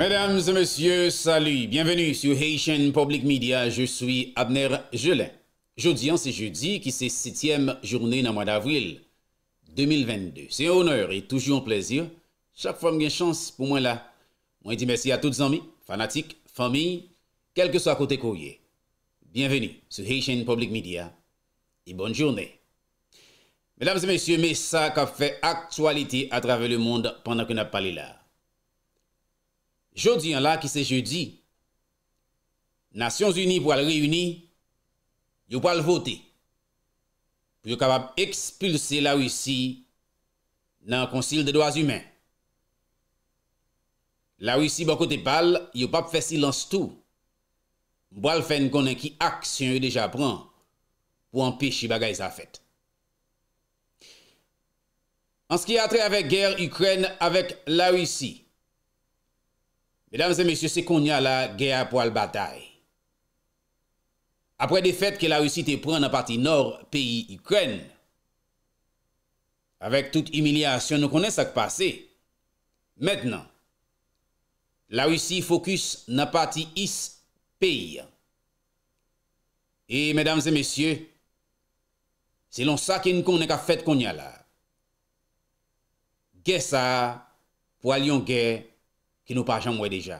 Mesdames et messieurs, salut. Bienvenue sur Haitian Public Media. Je suis Abner Gelin. Jeudi, hein, c'est jeudi, qui c'est septième journée dans le mois d'avril 2022. C'est un honneur et toujours un plaisir. Chaque fois une chance pour moi là, moi dis merci à tous les amis, fanatiques, familles, quel que soit côté courrier. Bienvenue sur Haitian Public Media et bonne journée. Mesdames et messieurs, mais ça fait actualité à travers le monde pendant que nous avons là. Jodi an la ki se jodi, Nasyon Zuni pou al reyuni, yo pou al vote, pou yo kapap ekspulse la Risi nan konsil de doaz humen. La Risi bon kote pal, yo pap fe silans tou, mbo al fen konen ki aksyon yo deja pran pou anpechi bagay zafet. An skye atre avek gery Ukren avek la Risi, Mesdames et messieurs, se kon n'y a la gea pou al bataye. Apre de fet ke la russi te pren na pati nor, peyi y kren. Awek tout y miliasyon nou konen sa k pase. Metnen, la russi fokus na pati is peyi. E, mesdames et messieurs, se lon sa ki nou konen ka fet kon n'y a la. Ge sa pou al yon gea ki nou pa jan mwen deja.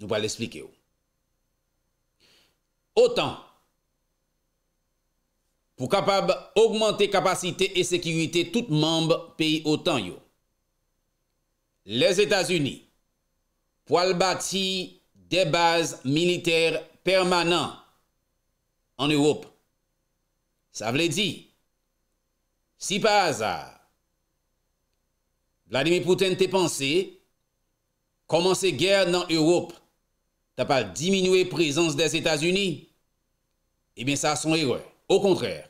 Nou pa l'esplike yo. O tan, pou kapab augmente kapasite e sekirite tout mamb peyi o tan yo. Les Etats-Unis pou al bati de base militer permanent an Europe. Sa vle di, si pa azar, la demipouten te panse, Koman se gèr nan Europe, ta pa diminouè prizons des Etats-Unis, e eh ben sa son héroi. Ou kontrèr,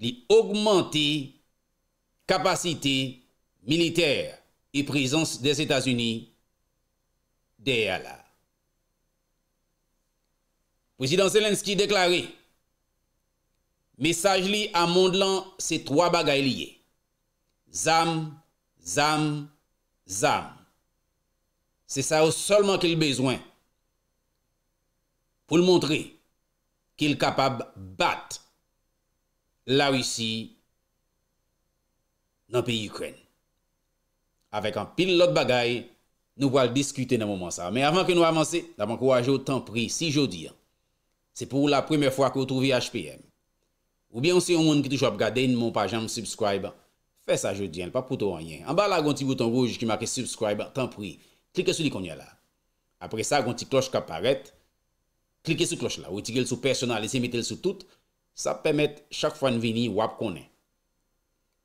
li augmenti kapasite militer e prizons des Etats-Unis deyala. President Zelensky deklare, mesaj li a mond lan se troa bagay liye. Zam, zam, zam. Se sa ou solman ki l bezwen pou l montre ki l kapab bat la ou si nan pi Ukren. Awek an pil lot bagay nou wale diskute nan mouman sa. Me avan ke nou avanse, daban kou ajo tan pri si jodi. Se pou la preme fwa kou trouvi HPM. Ou bien se yon moun ki toujwa ap gade yon moun pajan mou subscribe, fe sa jodi, an pa pouto wanyen. An ba la gonti bouton rouge ki maki subscribe tan pri. Cliquez sur l'icône là. Après ça, une petite cloche qui apparaît. Cliquez sur cloche là. cliquez sur personnel et mettez sur tout. Ça permet chaque fois de venir wap Nous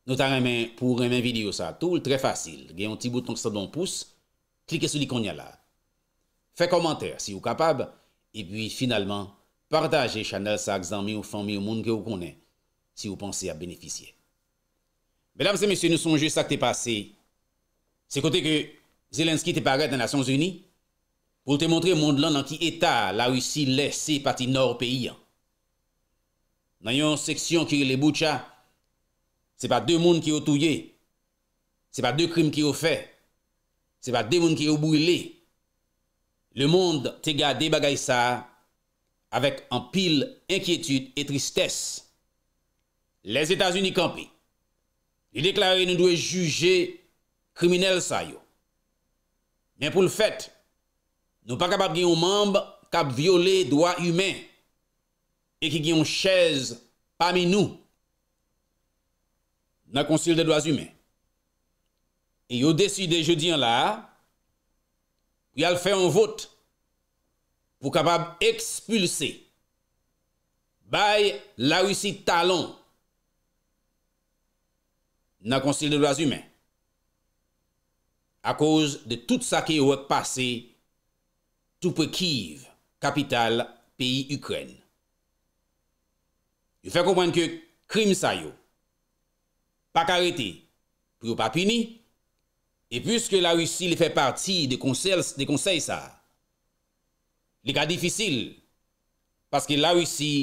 Notamment pour aimer vidéo ça, tout très facile. Il y un petit bouton qui pouce. Cliquez sur l'icône là. Faites commentaire si vous êtes capable. Et puis finalement, partagez channel ça avec amis ou famille ou monde que vous connaissez si vous pensez à bénéficier. Mesdames et messieurs, nous sommes juste à te passer. C'est côté que Zelenski te paret nan Nason Zuni pou te montre moun de lan nan ki eta la ou si le se pati nor peyi an. Nan yon seksyon ki re le boucha, se pa de moun ki yo touye, se pa de krim ki yo fe, se pa de moun ki yo bouye le. Le moun te gade bagay sa avèk an pil enkyetut e tristès. Les Etats-Unis kampi, li deklare nou dwe juje kriminel sa yo. Men pou l fèt, nou pa kapab gen yon mamb kap viole doa humen e ki gen yon chèze pami nou na konsil de doa humen. E yo desi de je diyan la, pou yal fè yon vot pou kapab ekspulse bay la wisi talon nan konsil de doa humen. a kouz de tout sa ki wèk pase, tout prekiv, kapital, peyi Ukren. Y fè kompwen ke krim sa yo. Pak arete, pou yo pa pini, e pwiske la russi lè fè parti de konsey sa, lè ka difisil, paske la russi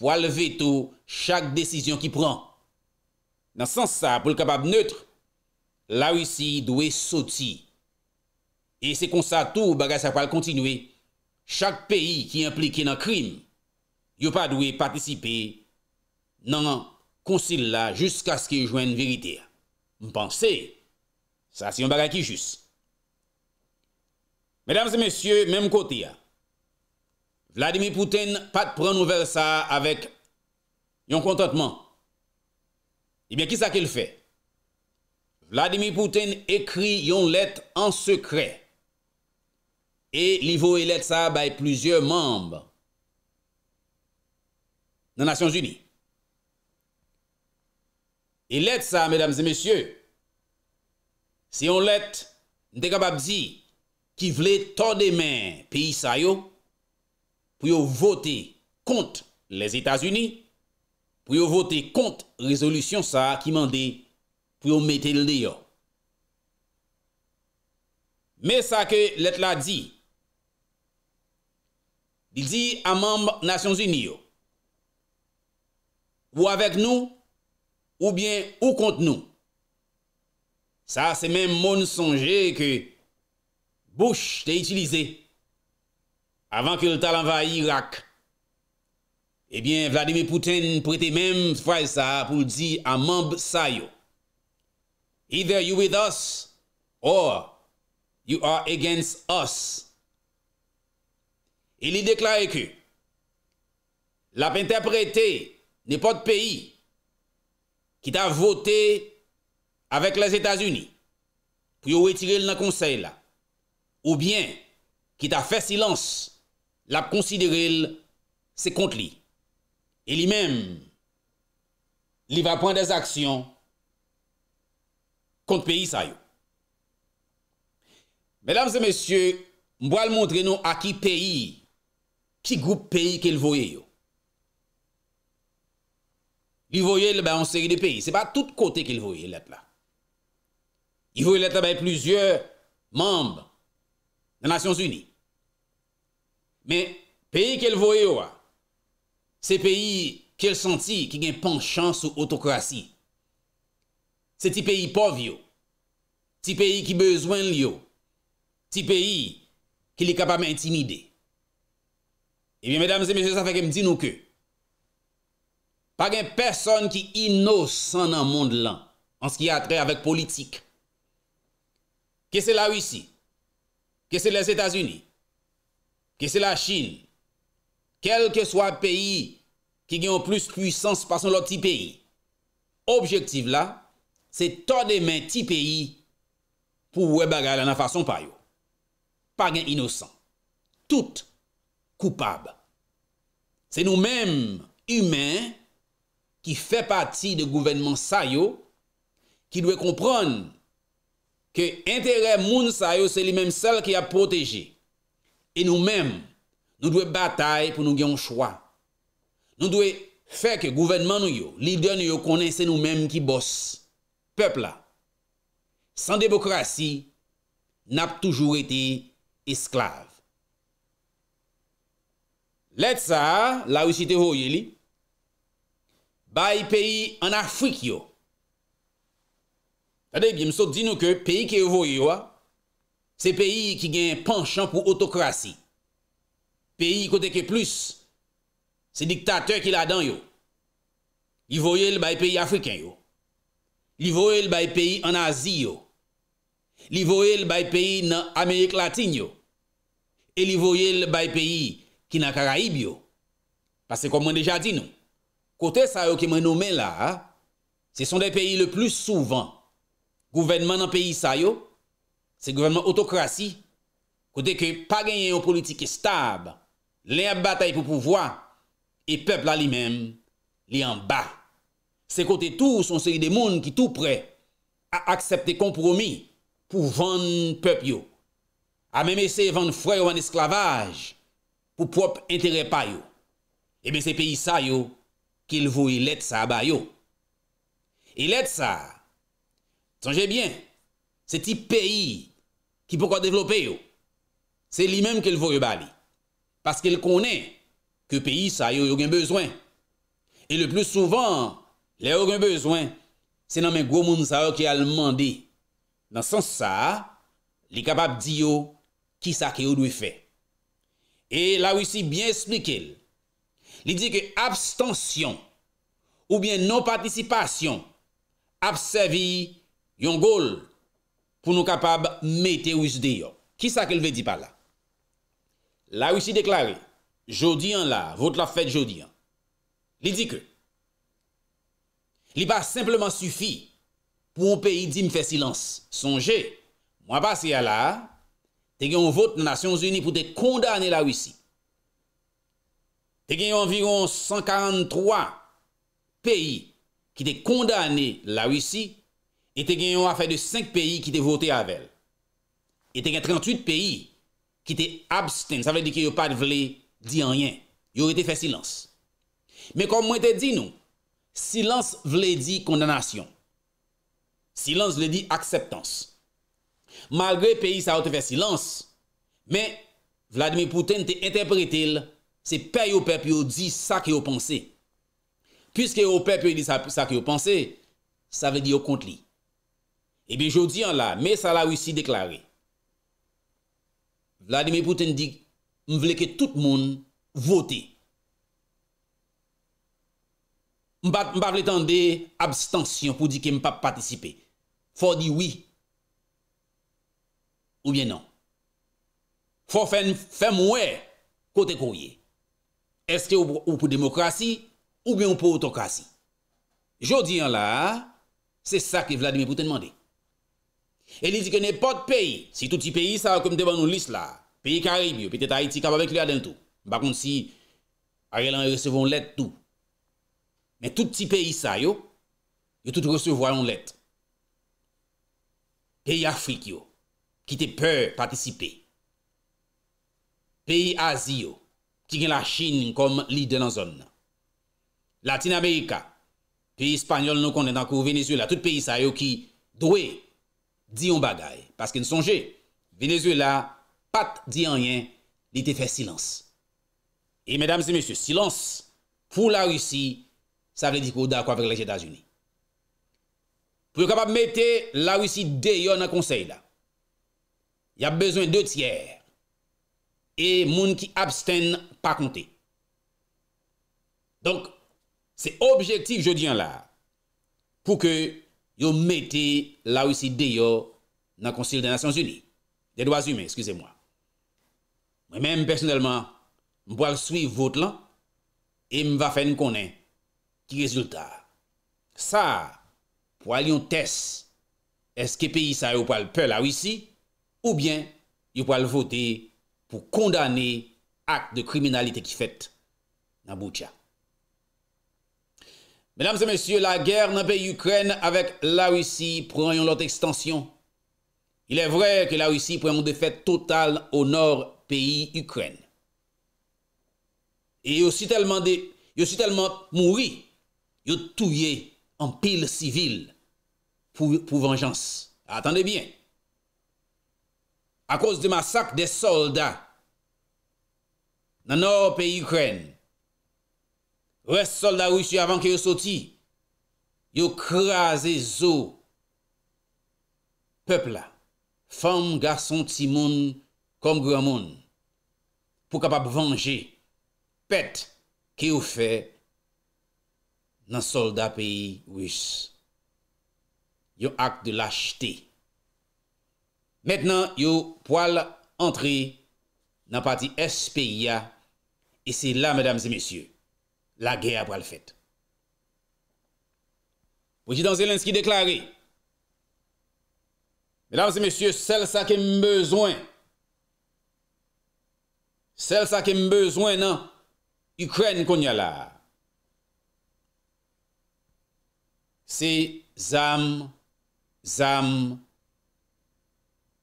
pou aleve tou chak desisyon ki pran. Nan sans sa pou lè kapab neutre, la wisi dwe soti. E se kon sa tou bagay sa pal kontinwe, chak peyi ki implike nan krim, yo pa dwe patisipe nan konsil la jiska skye jwen verite. Mpense, sa si yon bagay ki jus. Medam se mesye, mem kote ya. Vladimir Pouten pat pran over sa avek yon kontantman. Ebyen, eh ki sa ke l fè? Vladimir Pouten ekri yon let en sekre. E li vou e let sa bay plizye mamb. Nan Nasyon Zuni. E let sa, medam zi mesye. Se yon let, nte kabab zi ki vle to de men pi sa yo. Pou yo vote kont les Etats-Uni. Pou yo vote kont rezolusyon sa ki mande... pou yo mette l deyo. Me sa ke let la di, di di a mamb Nasyon Zuniyo, ou avek nou, ou bien ou kont nou. Sa se men moun sonje ke bouch te itilize avan ke l talan va Irak. E bien Vladimir Pouten prete men vwey sa pou di a mamb sayo. Either you with us, or you are against us. Il y deklae ke, la p'interprete n'e pot peyi, ki ta vote avèk la Etats-Unis, pou yo wetirel nan konsey la, ou bien, ki ta fè silans, la p'konsiderel se kont li. Il y mem, li va pwen des aksyon, kont peyi sa yo. Mèdames et mèsyè, mboal montre nou a ki peyi, ki group peyi ke l'voye yo. Li voye lè, bè, an seri de peyi. Se ba tout kote ke l'voye lè t'la. Li voye lè t'la bè, plusieurs membres de Nations Unies. Mè, peyi ke l'voye yo, se peyi ke l'santi ki gen penchance ou autokrasi. se ti peyi pov yo, ti peyi ki bezwen li yo, ti peyi ki li kapame intimide. E mi, mèdames et mèdames, sa feke mdi nou ke, pa gen person ki inosan nan moun de lan, an skia atre avèk politik. Ke se la Ouissi, ke se les Etats-Unis, ke se la Chin, kel ke swa peyi ki gen yo plus kuisans pa son lò ti peyi. Objektiv la, Se ton de men ti peyi pou wè bagay lan an fason pa yo. Pa gen inosan. Tout koupab. Se nou men humen ki fè pati de gouvenman sa yo, ki dwe kompron ke entere moun sa yo se li men sel ki a proteje. E nou men nou dwe batay pou nou gen chwa. Nou dwe fè ke gouvenman nou yo, li dwe nou yo konen se nou men ki bosse. pepl la, san demokrasi, nap toujou eti esklav. Let sa, la ou si te voye li, bayi peyi an Afrik yo. Tade, yimso di nou ke, peyi ke voye yo, se peyi ki gen panchan pou otokrasi. Peyi kote ke plus, se diktatè ki la dan yo. Yivoye li bayi peyi Afriken yo. li voye l bay peyi an azi yo, li voye l bay peyi nan Amerik latin yo, e li voye l bay peyi ki nan Karayib yo, pase kon mwen deja di nou. Kote sa yo ke mwen nomen la, se son de peyi le plus souvan, gouvenman nan peyi sa yo, se gouvenman otokrasi, kote ke pa genye yo politik ke stab, le a batay pou pouvoi, e pepl a li men li an ba. Se kote tou son seri de moun ki tou pre a aksepte kompromi pou vande pep yo. A mèm ese vande froy ou an esklavaj pou prop entere pa yo. Ebe se peyi sa yo ki l vou il et sa ba yo. Il e et sa. Sanje bien. Se ti peyi ki pou kwa devlope yo. Se li mèm ke l vou yo bali. Paske l konen ke peyi sa yo yo gen bezwen. E le plus souvan Le ou gen bezwen, se nan men gwo moun sa ou ki al mandi. Nan sans sa, li kapab di yo, ki sa ke ou dwi fe. E la wisi bien esplike, li di ke abstansyon, ou bien non-participasyon, apsevi yon gol, pou nou kapab mete ou jde yo. Ki sa ke ou dwi di pa la? La wisi deklare, jodi an la, vote la fete jodi an. Li di ke, Li ba simplement sufi pou ou peyi di mfe silans. Sonje, mwa ba siya la, te gen yon vote na Nasyon Zuni pou te kondane la Wisi. Te gen yon environ 143 peyi ki te kondane la Wisi e te gen yon afe de 5 peyi ki te vote avel. E te gen 38 peyi ki te abstene. Sa vle di ki yo pa de vle di anyen. Yo rete fè silans. Men kom mwen te di nou, Silans vle di kondonasyon. Silans vle di akseptans. Malgre peyi sa wote fè silans, men Vladimir Pouten te interpretil, se peyo pep yo di sa ki yo panse. Puske yo pep yo di sa ki yo panse, sa vle di yo kontli. Ebe jodi an la, men sa la wisi deklare. Vladimir Pouten di, m vle ke tout moun votey. Mba vletande abstansyon pou di ke mpa patisipe. Fò di oui ou bien nan. Fò fè mwè kote kouye. Eske ou pou demokrasi ou bien ou pou otokrasi. Jodi an la, se sa ke vladime pou te nman de. Elidike nè pot peyi. Si touti peyi, sa akoum devan nou lis la. Peyi Karib yo, pite ta iti kab avek li aden tou. Bakon si, are lan y resevon let tou. Men tout ti peyi sa yo, yo tout recevwa yon let. Peyi Afrik yo, ki te peur patisipe. Peyi Azio, ki gen la Chin kom li den anzon nan. Latin Amerika, peyi Espanyol nou konnen anko, Venezuela, tout peyi sa yo ki dowe di yon bagay. Paske n sonje, Venezuela pat di anyen li te fè silans. E medam se mesye, silans pou la Rusi sa vle dikou da akwa vek lèk Yedazuni. Pou yo kapab mette la wisi deyo nan konsey la. Ya bezwen 2 tièr. E moun ki abstèn pa konte. Donk, se objektif jodi an la, pou ke yo mette la wisi deyo nan konsey de Yedazuni. De doaz yume, eskusey mwa. Mwen mèm personelman, mboal suiv vote lan, e mva fèn konen. résultat Ça, pour test est-ce que pays ça ça le aller peur la Russie ou bien pourra le voter pour condamner acte de criminalité qui fait la Mesdames et messieurs, la guerre dans pays Ukraine avec la Russie prend une autre extension. Il est vrai que la Russie prend une défaite totale au nord pays Ukraine. Et aussi tellement de, aussi tellement mourir. Yo touye an pil sivil pou venjans. Atande bien. A koz de masak de solda nan or pe Ukren. Res solda wisi avan ki yo soti. Yo kraze zo. Pepla. Femme, garson, timon, kom gramon. Pou kapap venje. Pet ki yo fey. nan soldat peyi wis. Yo ak de la chete. Mètnen yo poal antre nan pati S.P.I.A. E se la, mèdames et messieurs, la gè a poal fèt. Pojit Anzelenski deklare, mèdames et messieurs, sel sa kem bezwen, sel sa kem bezwen nan Ukrèn konyala. Se zam, zam,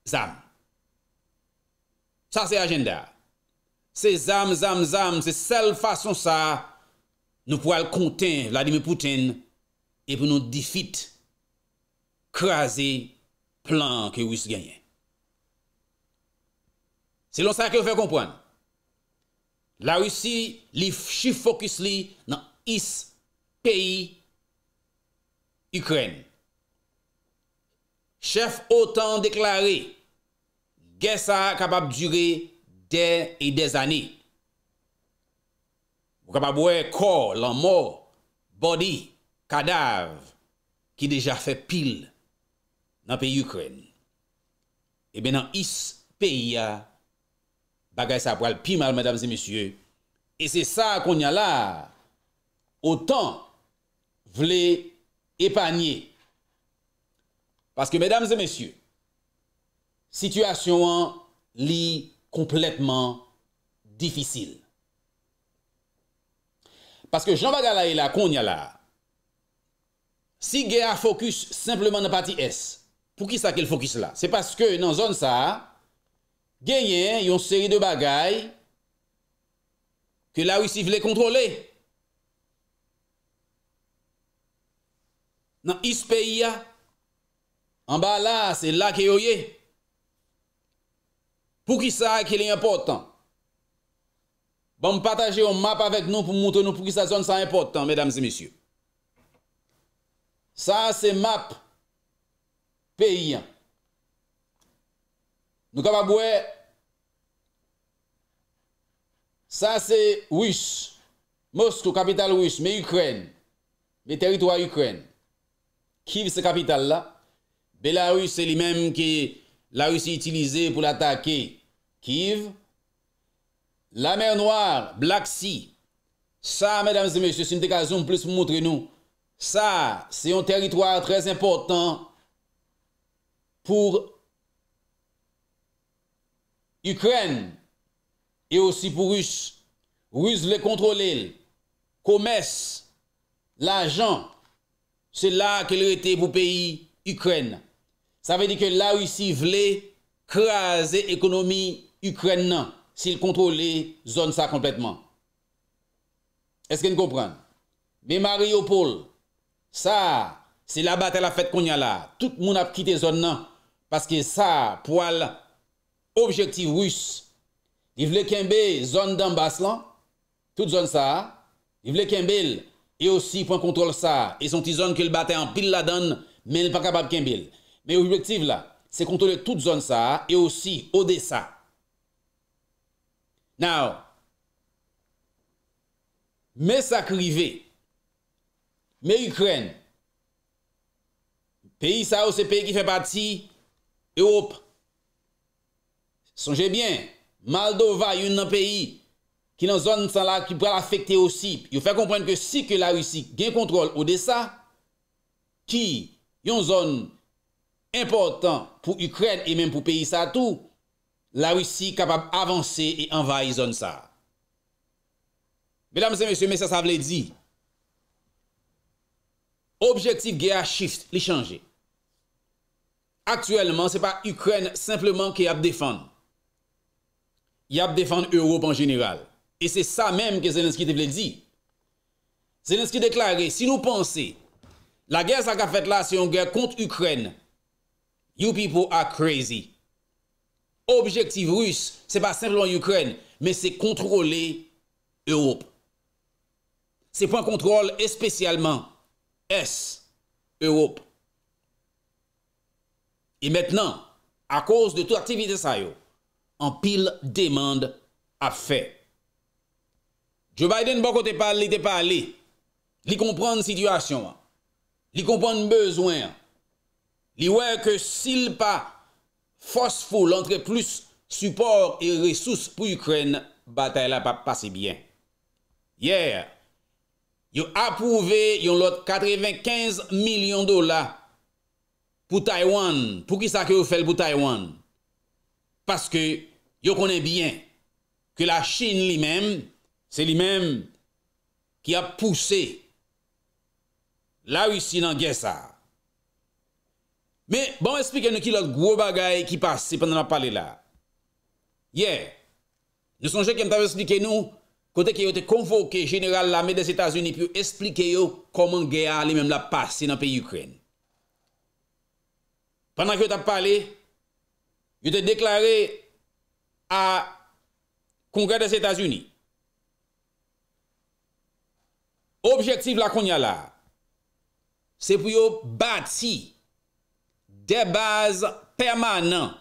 zam. Sa se agenda. Se zam, zam, zam. Se sel fason sa nou pou al konten Vladimir Poutine ep nou difit krasi plan ki wis genyen. Se lon sa ke ou fe kompon. La wisi li chif fokus li nan is peyi Ukren. Chef autant deklare, gen sa kapap dure, de e de zane. Mou kapap wè kor, lan mor, body, kadav, ki deja fè pil, nan pe Ukren. Eh e ben nan is pe ya, bagay sa pral, pi mal, mèdames et messieurs, e se sa kon ya la, autant vle ukren. epanye. Paske, medames et messieurs, situasyon li kompletman difisil. Paske, Jean Bagala e la koun ya la, si gen a fokus simplement nan pati S, pou ki sa ke l fokus la? Se paske nan zon sa, gen yen yon seri de bagay ke la wisi vle kontrole. Se paske, nan is peyi ya, an ba la, se la ke yo ye, pou ki sa a ke li yon portan. Bon pataje yon map avek nou pou mouten nou pou ki sa zon sa yon portan, medamzi misyo. Sa se map peyi ya. Nou ka pa bwe, sa se wish, mousk ou kapital wish, me Ukren, me teritwa Ukren, Kyiv se kapital la. Belarus se li menm ki la Russe itilize pou l'atake Kyiv. La mer noire, Black Sea. Sa, medames et messieurs, si mte kazoum plus pou moutre nou. Sa, se yon teritoire trez important pou Ukren e osi pou Rus. Rus le kontrole, komes, la jan, Se la ke lor ete pou peyi Ukren. Sa ve di ke la Rusi vle krasi ekonomi Ukren nan. Se il kontrole zon sa kompletman. Eske n kompran? Be Mario Paul, sa se la batte la fet konya la. Tout moun ap kite zon nan. Paske sa poal objektiv Rus. Di vle kembe zon dan bas lan. Tout zon sa. Di vle kembe l. E osi pou an kontrol sa, e son ti zon ke l batè an pil la don, men l pa kapab ken bil. Men yon objektiv la, se kontrolè tout zon sa, e osi ode sa. Now, men sakrivé, men Ukren, peyi sa ou se peyi ki fè pati, Europe, sonje bien, Moldova yon nan peyi, ki nan zon san la ki pral afekte osi, yo fè komprende ke si ke la russi gen kontrol o de sa, ki yon zon important pou Ukren e men pou peyi sa tou, la russi kapab avanse e envaye zon sa. Bedam se mese, mese sa vle di, objektif gen a shift li chanje. Aktuellement, se pa Ukren simplement ki ap defan, yap defan Europe en general. Et c'est ça même que Zelensky tevelé dit. Zelensky déclare, si nou pense, la guerre sa ka fête là, c'est une guerre contre Ukraine. You people are crazy. Objectif russe, c'est pas simplement Ukraine, mais c'est contrôler Europe. C'est point contrôle, spécialement, S, Europe. Et maintenant, à cause de tout activité sa yo, en pile demande a fait. Joe Biden bako bon te pali, te pali, li kompran n situasyon, li kompran n bezwen, li wè ke sil pa fos foul antre plus supor e resous pou Ukren, batay la pa pase byen. Ye, yo apouve yon lot 95 milyon dola pou Taiwan, pou ki sa ke yo fel pou Taiwan. Paske yo konen byen ke la Chin li menm, Se li menm ki ap pousse la Rusi nan Gessar. Men, bon esplike nou ki lor gro bagay ki pase se penan ap pale la. Ye, nou son jèk yon tave esplike nou kote ki yon te konvoke general la Medes Etats-Unis pi yon esplike yon koman Gessar li menm la pase se nan pe Ukraine. Penan ki yon te pale, yon te deklare a kongre de Etats-Unis. Objektiv la kon ya la, se pou yo bati de base permanent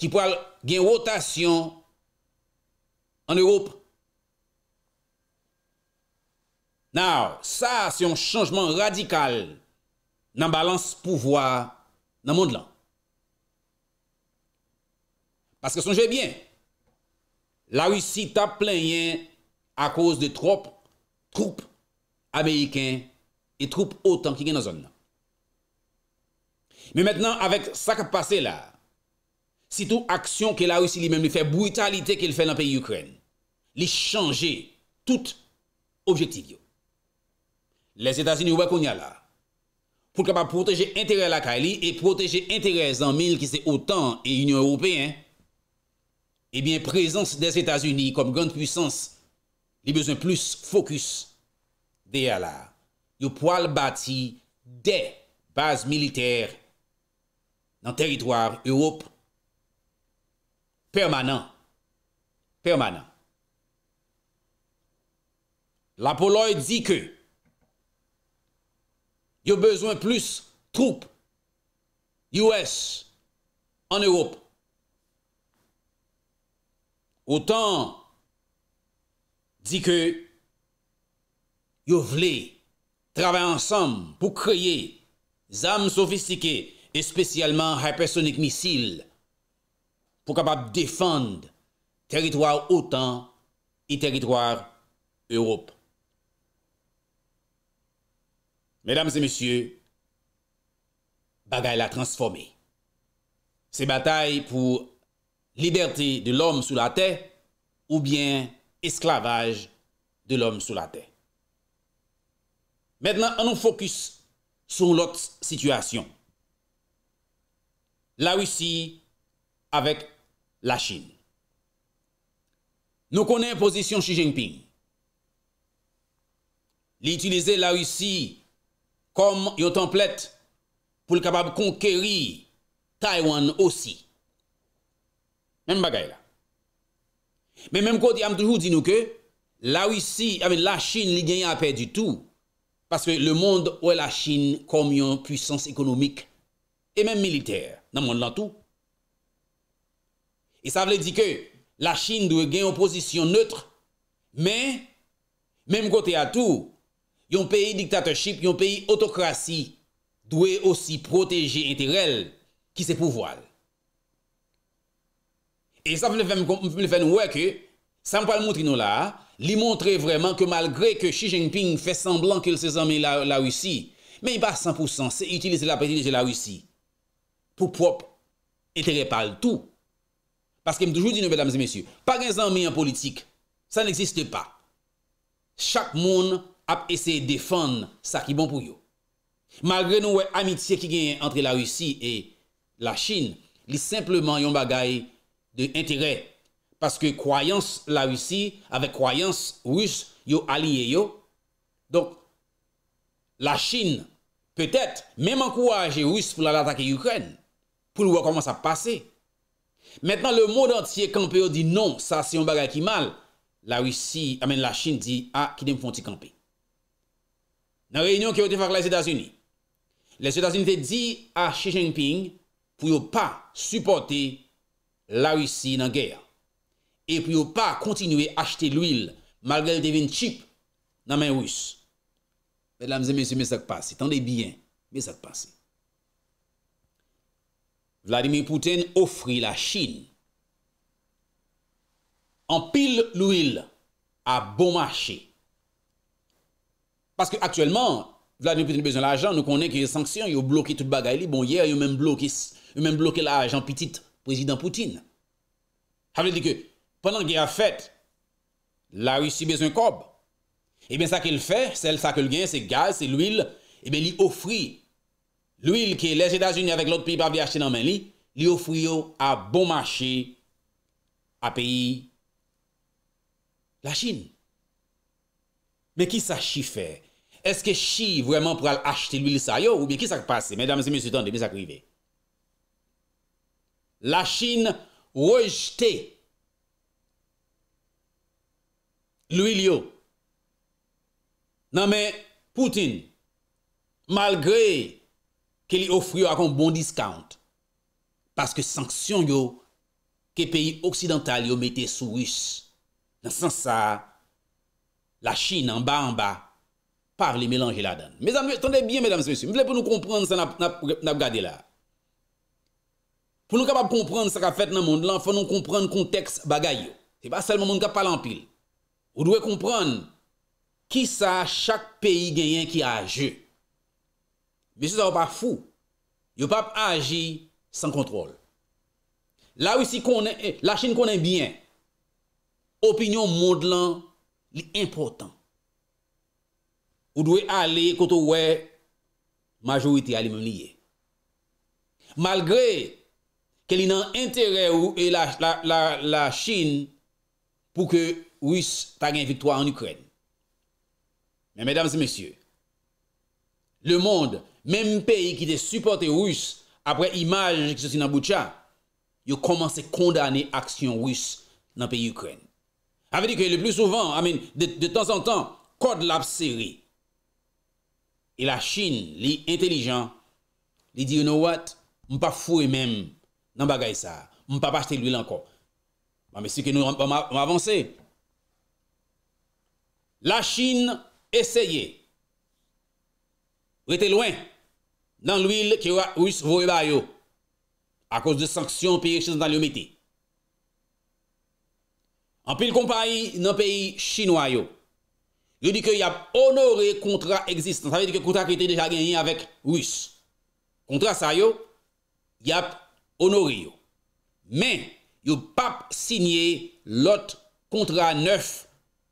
ki pou al gen rotasyon an Europe. Now, sa se yon chanjman radikal nan balans pouvoi nan mond lan. Paske son jè bien, la Rusi ta plenye a koz de trop troupe Amerikèn et troupe OTAN ki gen nou zon nan. Men mennen avèk sa kap pase la, si tou aksyon ke la Rusi li mèm li fè brutalite ke li fè nan peyi Ukraine, li chanje tout objektiv yo. Les Etats-Unis wè kon ya la, pou kap ap proteje interè la Kali et proteje interè zanmèl ki se OTAN et Union Européen, ebyen eh prezons des Etats-Unis kom grand puissance li bezwen plus fokus de ya la. Yo poal bati de base militer nan teritwar Europe permanent. Permanent. La Poloye di ke yo bezwen plus troupe US an Europe. Otan di ke yo vle travè ansam pou kreye zam sofistike espesyalman hypersonik misil pou kapap defande teritwar OTAN e teritwar Europe. Medam se misye, bagay la transforme. Se batay pou liberte de l'om sou la te ou bien esklavaj de l'om sou la te. Mèdnan an nou fokus sou l'ot situasyon. La Rusi avèk la Chin. Nou konè posisyon Xi Jinping. Li itilize la Rusi kom yo templet pou l'kabab konkeri Taiwan osi. Mèm bagay la. Men menm kote am toujou di nou ke, la Ouissi, la Chine li genye apè du tout, paswe le monde ouè la Chine komyon pwisans ekonomik, e menm militer nan moun lan tout. E sa vle di ke, la Chine dwe genye oposisyon neutre, men menm kote a tout, yon peyi diktatorship, yon peyi otokrasi, dwe osi proteje interel ki se pouvoal. E sa mwen fè mwen wè ke, sa mwen pal moutri nou la, li montre vreman ke malgre ke Xi Jinping fè semblan ke l se zanmè la Roussi, men y pa 100%, se itilize la pè itilize la Roussi, pou prop etere pal tou. Paske m toujou di nou, bedamzi mesyou, pa gen zanmè an politik, sa n'existe pa. Chak moun ap ese defan sa ki bon pou yo. Malgre nou wè amitye ki gen entre la Roussi e la Chin, li simplement yon bagay de intere, paske kwayans la Rusi, avek kwayans Rus, yo aliye yo. Donk, la Chin, petet, menman kouwa aje Rus pou la l'atake Ukren, pou lwa koman sa pase. Metnan, le moun antye kampe yo di non, sa si yon bagay ki mal, la Rusi amene la Chin di, ah, a, ki dem fon ti kampe. Nan reyonyon ki wote fak la yon Stasuni, le Stasuni te di a Xi Jinping, pou yo pa supporte la russi nan gèya. Epi yo pa kontinuè achete l'ouil malgèl devèn chip nan mè russ. Fèd la mzè mè sè mè sèk pasi. Tande biyen, mè sèk pasi. Vladimir Pouten ofri la Chine an pil l'ouil a bon machè. Paske aktuelman, Vladimir Pouten bezon l'ajan, nou konè ki yon sanksyon, yon bloke tout bagay li. Bon, yè, yon men bloke l'ajan pitit Prezident Poutine. Havle di ke, penan gen a fèt, la Rusi bezon kob. E eh ben sa ke l fè, sel sa ke l gen, se gaz, se l ouil, e ben li ofri. L ouil ke l E.U. avek l ot pi bab li achete nan men li, li ofri yo a bon machè a peyi la Chin. Be ki sa chi fè? Eske chi vwèman pou al achete l ouil sa yo? Ou be ki sa k pasè? Mèdame se mèzoutande, mèzak rive. Mèdame se mèzoutande, La Chine rejte l'ouil yo. Nan men, Poutine, malgre ke li ofri yo akon bon diskaunt, paske sanksyon yo ke peyi oksidental yo mette sou rus, nan san sa, la Chine an ba an ba par li melange la dan. Mè zan mè, tande bien mè dam se mè si, mè vle pou nou komprend sa nan ap gade la. pou nou kapap kompran sa ka fèt nan mond lan, fè nou kompran konteks bagay yo. Se pa selman moun kap palan pil. Ou dwe kompran ki sa chak peyi genyen ki aje. Mwen se sa wap pa fou. Yo pap aje san kontrol. La wisi konen, eh, la chen konen bien. Opinyon mond lan li impotant. Ou dwe ale koto wè majowite alimonyye. Malgre ke li nan entere ou e la Chine pou ke Rus tagan victwa an Ukren. Men, mesdames et messieurs, le monde, menm peyi ki te supporte Rus apre imajen ki se si nan Boucha, yo komanse kondane aksyon Rus nan peyi Ukren. Ave di ke le plus souvan, de tan san tan, kod lap seri. E la Chine, li entelijan, li di, you know what, mpa fwe menm nan bagay sa. Mwen pa pa chete l'huil ankon. Mwen mwen si ke nou mwen avanse. La chine eseye. Ou ete lwen nan l'huil ki ou a ouis vore ba yo a kous de sanksyon piye chen nan l'humeti. An pil kompa yi nan peyi chinois yo. Yo di ke yap onore kontra eksist. Nan sa ve di ke kontra ki ete deja genye avèk ouis. Kontra sa yo, yap Onori yo. Men, yo pape signye lot kontra neuf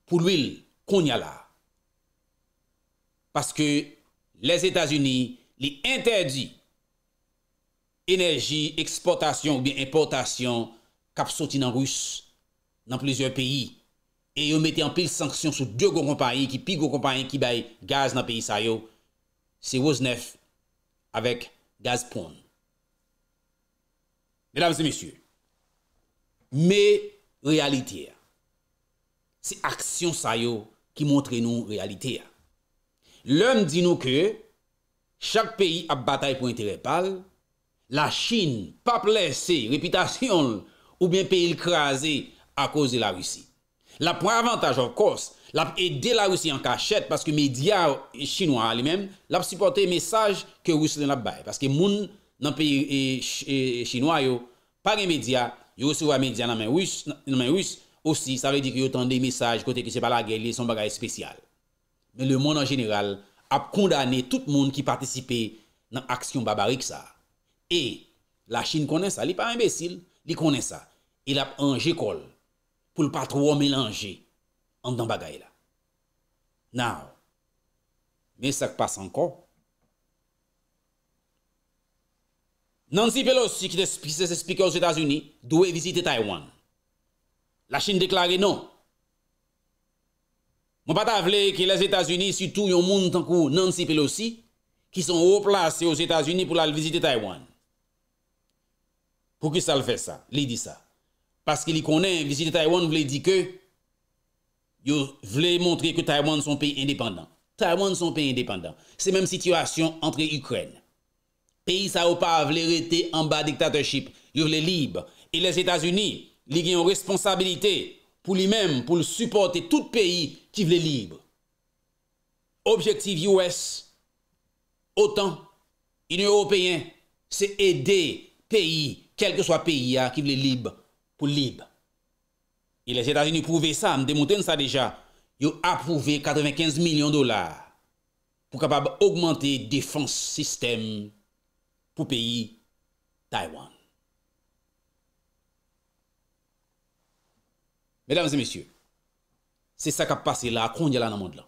pou l'wil konya la. Paske les Etats-Unis li interdi enerji, eksportasyon ou bien importasyon kap soti nan rus nan plezyon peyi. E yo mette an pil sanksyon sou dyo gwo kompanyi ki pi gwo kompanyi ki bay gaz nan peyi sa yo. Se yo znef avek gaz pond. Mesdames et messieurs, me realitè, se aksyon sa yo ki montre nou realitè. Lèm di nou ke, chak peyi ap batay pou ente repal, la Chine pa ple se repitasyon ou bien pe il krasè a kouze la Roussi. La pou avantage, of course, la pou edè la Roussi an kachèt, paske media chinois li men, la pou supporte mesaj ke Rousselin ap baye, paske moun nan pe e, e, chinois yo, pa gen medya, yo souwa medya nan men wis, nan men wis, osi, sa vè di ki yo tan de mesaj, kote ki se pa la gel, li son bagay spesyal. Men le moun an general, ap kondane tout moun ki patisipe nan aksyon babarik sa. E, la chine konen sa, li pa imbesil, li konen sa. Il e ap anje kol, pou l pa tro mèlange, an dan bagay la. Now, men sak pas anko, Nancy Pelosi, qui est speaker aux États-Unis, doit visiter Taïwan. La Chine déclare non. Je ne pas que les États-Unis, surtout les monde que Nancy Pelosi, qui sont haut placés aux États-Unis pour aller visiter Taïwan. Pour qui ça le fait ça? Il dit ça. Parce qu'il connaît visiter Taïwan, il dit que vous voulez montrer que Taïwan est un pays indépendant. Taïwan est un pays indépendant. C'est même situation entre Ukraine. peyi sa ou pa avle rete an ba diktatorship, yo vle libe. E les Etats-Unis, li gen yon responsabilite pou li men, pou l supporte tout peyi ki vle libe. Objektif US, otan, in Européen, se ede peyi, kelke swa peyi a ki vle libe, pou libe. E les Etats-Unis prouve sa, m demouten sa deja, yo ap prouve 95 milyon dolar, pou kapab augmente defans sistem, pou peyi Taiwan. Medan zi mesye, se sa kap pase la, kon djela nan mond la.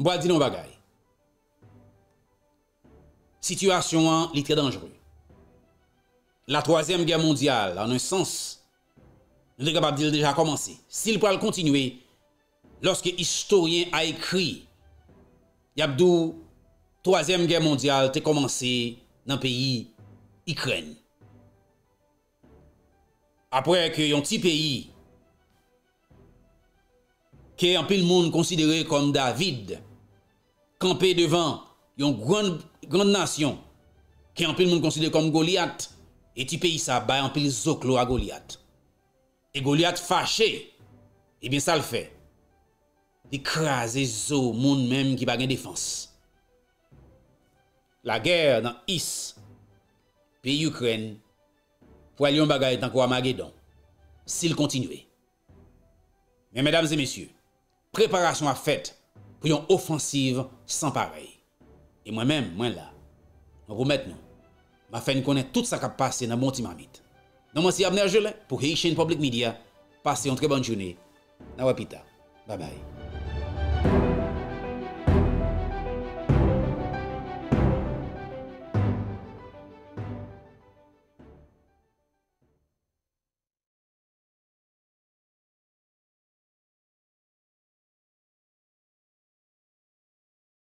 Mbo adi nan bagay, situasyon an, li te denjro. La troasyem gen mondial, an un sens, nou dekabab di l deja komanse. Sil pou al kontinwe, loske historien a ekri, yabdou, Troazem gen mondyal te komanse nan peyi Ikren. Apre ke yon ti peyi ke yon pil moun konsidere kon David kampe devan yon grand nasyon ke yon pil moun konsidere kon Goliath e ti peyi sa bayan pil zoklo a Goliath. E Goliath fache, e bin sal fe di kraze zon moun menm ki bagen defansi. la ger nan is pi Ukren pou al yon bagay tan kwa magedon sil kontinwe. Men, medams e mesyou, preparasyon a fèt pou yon ofansiv san parey. E mwen men, mwen la, nou pou met nou, ma fèn konen tout sa kapase nan bonti mamit. Nou mwen si apne a jelè, pou heye chen public media, pase yon treban jounè, nan wapita. Babay.